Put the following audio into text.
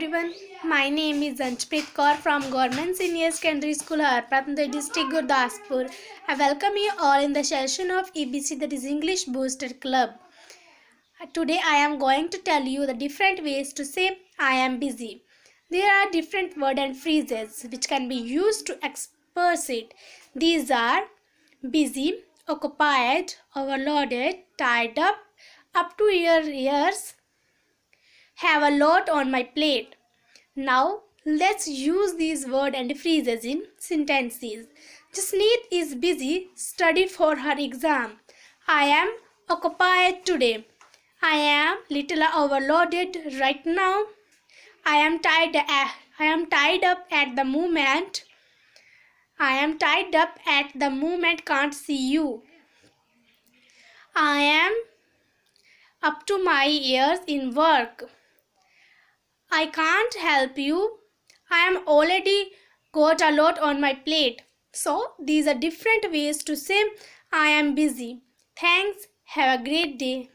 everyone. My name is Anshpreet Kaur from Government Senior Secondary School, Harpat, the district Gurdaspur. I welcome you all in the session of EBC, that is English Booster Club. Uh, today I am going to tell you the different ways to say I am busy. There are different words and phrases which can be used to express it. These are busy, occupied, overloaded, tied up, up to your ears, have a lot on my plate. Now let's use these words and phrases in sentences. Jasneet is busy studying for her exam. I am occupied today. I am little overloaded right now. I am tied uh, I am tied up at the moment. I am tied up at the moment can't see you. I am up to my ears in work. I can't help you. I am already got a lot on my plate. So these are different ways to say I am busy. Thanks. Have a great day.